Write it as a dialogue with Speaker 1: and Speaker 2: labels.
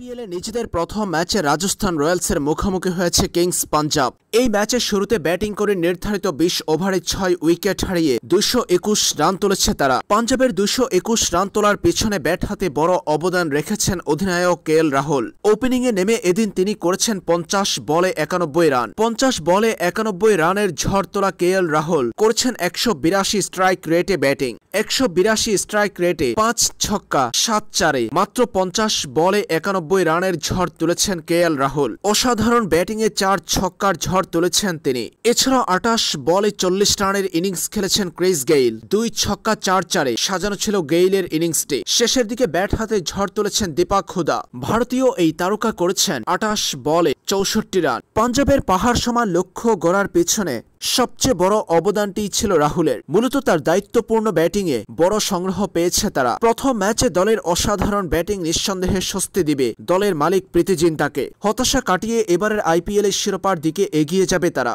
Speaker 1: এ নিজেদের প্রথম ম্যাচে রাজস্থান রয়্যালসের মুখোমুখি হয়েছে কিংস পাঞ্জাব এই ম্যাচের শুরুতে ব্যাটিং করে নির্ধারিত বিশ ওভারে ছয় উইকেট হারিয়ে দুশো একুশ রান তুলেছে তারা পাঞ্জাবের দুশো একুশ রান তোলার পিছনে ব্যাট হাতে বড় অবদান রেখেছেন অধিনায়ক কে এল রাহুল ওপেনিংয়ে নেমে এদিন তিনি করেছেন পঞ্চাশ বলে একানব্বই রান পঞ্চাশ বলে একানব্বই রানের ঝড় তোলা কে এল রাহুল করেছেন একশো বিরাশি স্ট্রাইক রেটে ব্যাটিং একশো বিরাশি স্ট্রাইক রেটে পাঁচ ছক্কা সাত চারে মাত্র পঞ্চাশ বলে একানব্বই রানের ঝড় তুলেছেন কে এল রাহুল অসাধারণ ব্যাটিংয়ে চার ছক্কার ঝড় তুলেছেন তিনি এছাড়াও আটাশ বলে চল্লিশ রানের ইনিংস খেলেছেন ক্রিস গেইল দুই ছক্কা চার চারে সাজানো ছিল গেইলের ইনিংসটি শেষের দিকে ব্যাট হাতে ঝড় তুলেছেন দীপা খুদা ভারতীয় এই তারকা করেছেন আটাশ বলে চৌষট্টি রান পাঞ্জাবের পাহাড় সমান লক্ষ্য গড়ার পেছনে সবচেয়ে বড় অবদানটি ছিল রাহুলের মূলত তার দায়িত্বপূর্ণ ব্যাটিংয়ে বড় সংগ্রহ পেয়েছে তারা প্রথম ম্যাচে দলের অসাধারণ ব্যাটিং নিঃসন্দেহে স্বস্তি দিবে দলের মালিক প্রীতিজিন তাকে হতাশা কাটিয়ে এবারের আইপিএলের শিরোপার দিকে এগিয়ে যাবে তারা